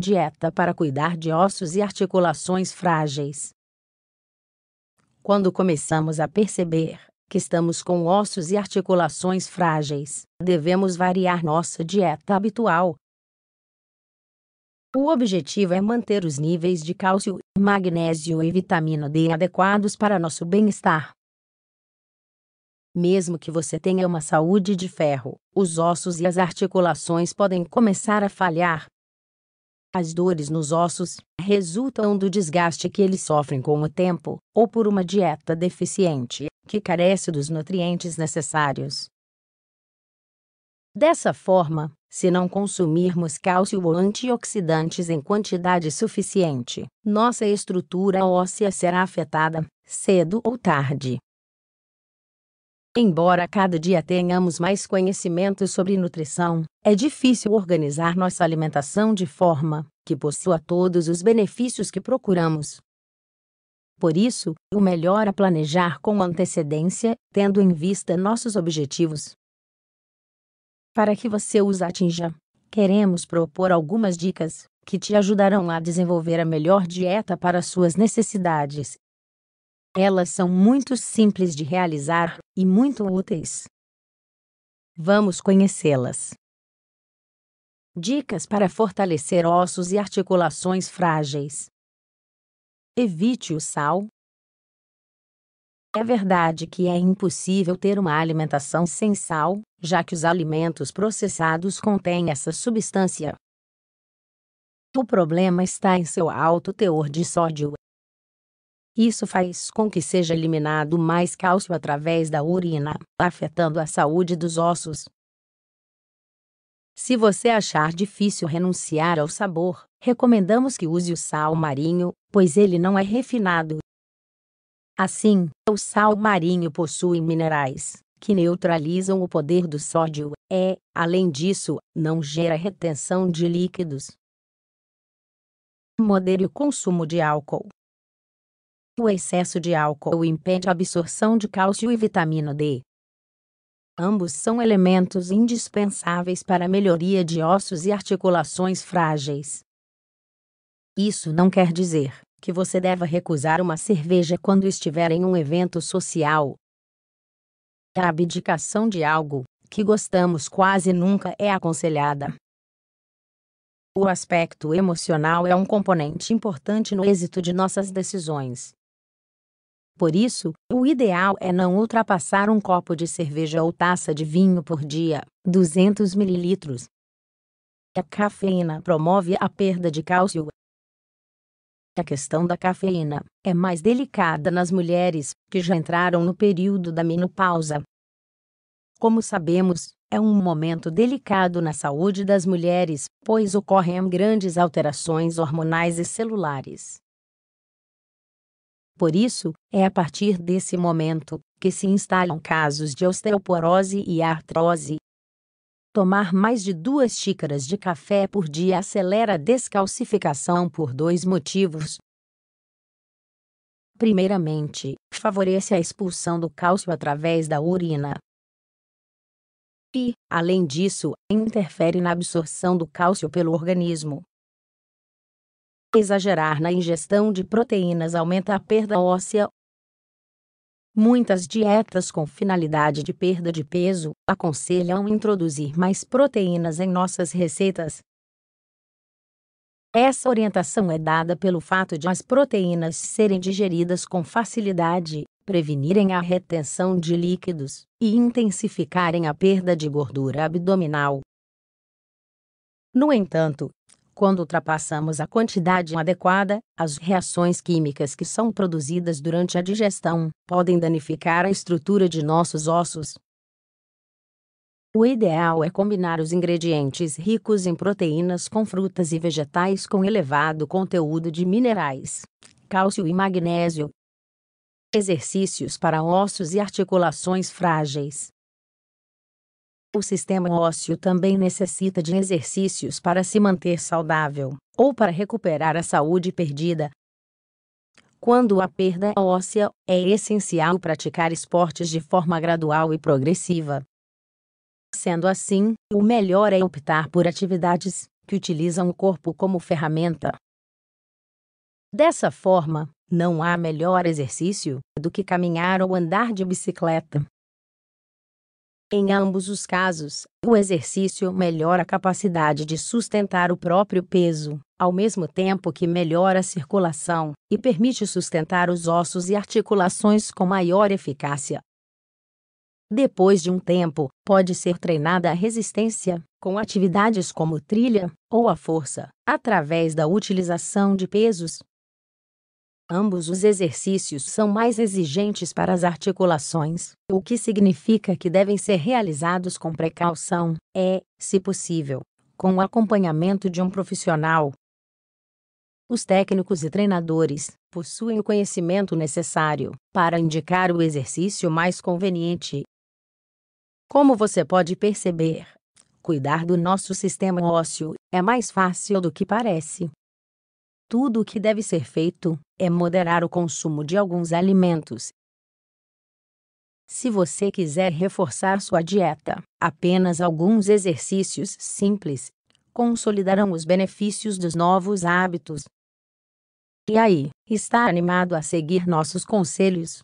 Dieta para cuidar de ossos e articulações frágeis. Quando começamos a perceber que estamos com ossos e articulações frágeis, devemos variar nossa dieta habitual. O objetivo é manter os níveis de cálcio, magnésio e vitamina D adequados para nosso bem-estar. Mesmo que você tenha uma saúde de ferro, os ossos e as articulações podem começar a falhar as dores nos ossos resultam do desgaste que eles sofrem com o tempo, ou por uma dieta deficiente, que carece dos nutrientes necessários. Dessa forma, se não consumirmos cálcio ou antioxidantes em quantidade suficiente, nossa estrutura óssea será afetada, cedo ou tarde. Embora cada dia tenhamos mais conhecimento sobre nutrição, é difícil organizar nossa alimentação de forma que possua todos os benefícios que procuramos. Por isso, o melhor é planejar com antecedência, tendo em vista nossos objetivos. Para que você os atinja, queremos propor algumas dicas que te ajudarão a desenvolver a melhor dieta para suas necessidades elas são muito simples de realizar e muito úteis. Vamos conhecê-las. Dicas para fortalecer ossos e articulações frágeis. Evite o sal. É verdade que é impossível ter uma alimentação sem sal, já que os alimentos processados contêm essa substância. O problema está em seu alto teor de sódio isso faz com que seja eliminado mais cálcio através da urina, afetando a saúde dos ossos. Se você achar difícil renunciar ao sabor, recomendamos que use o sal marinho, pois ele não é refinado. Assim, o sal marinho possui minerais que neutralizam o poder do sódio e, além disso, não gera retenção de líquidos. Modere o consumo de álcool. O excesso de álcool impede a absorção de cálcio e vitamina D. Ambos são elementos indispensáveis para a melhoria de ossos e articulações frágeis. Isso não quer dizer que você deva recusar uma cerveja quando estiver em um evento social. A abdicação de algo que gostamos quase nunca é aconselhada. O aspecto emocional é um componente importante no êxito de nossas decisões. Por isso, o ideal é não ultrapassar um copo de cerveja ou taça de vinho por dia, 200 ml. A cafeína promove a perda de cálcio. A questão da cafeína é mais delicada nas mulheres que já entraram no período da menopausa. Como sabemos, é um momento delicado na saúde das mulheres, pois ocorrem grandes alterações hormonais e celulares. Por isso, é a partir desse momento que se instalam casos de osteoporose e artrose. Tomar mais de duas xícaras de café por dia acelera a descalcificação por dois motivos. Primeiramente, favorece a expulsão do cálcio através da urina. E, além disso, interfere na absorção do cálcio pelo organismo. Exagerar na ingestão de proteínas aumenta a perda óssea. Muitas dietas com finalidade de perda de peso aconselham introduzir mais proteínas em nossas receitas. Essa orientação é dada pelo fato de as proteínas serem digeridas com facilidade, prevenirem a retenção de líquidos e intensificarem a perda de gordura abdominal. No entanto, quando ultrapassamos a quantidade adequada, as reações químicas que são produzidas durante a digestão podem danificar a estrutura de nossos ossos. O ideal é combinar os ingredientes ricos em proteínas com frutas e vegetais com elevado conteúdo de minerais, cálcio e magnésio. Exercícios para ossos e articulações frágeis. O sistema ósseo também necessita de exercícios para se manter saudável, ou para recuperar a saúde perdida. Quando a perda é óssea, é essencial praticar esportes de forma gradual e progressiva. Sendo assim, o melhor é optar por atividades que utilizam o corpo como ferramenta. Dessa forma, não há melhor exercício do que caminhar ou andar de bicicleta. Em ambos os casos, o exercício melhora a capacidade de sustentar o próprio peso, ao mesmo tempo que melhora a circulação e permite sustentar os ossos e articulações com maior eficácia. Depois de um tempo, pode ser treinada a resistência, com atividades como trilha ou a força, através da utilização de pesos, Ambos os exercícios são mais exigentes para as articulações, o que significa que devem ser realizados com precaução, é, se possível, com o acompanhamento de um profissional. Os técnicos e treinadores possuem o conhecimento necessário para indicar o exercício mais conveniente. Como você pode perceber, cuidar do nosso sistema ósseo é mais fácil do que parece tudo o que deve ser feito é moderar o consumo de alguns alimentos. Se você quiser reforçar sua dieta, apenas alguns exercícios simples consolidarão os benefícios dos novos hábitos. E aí, está animado a seguir nossos conselhos?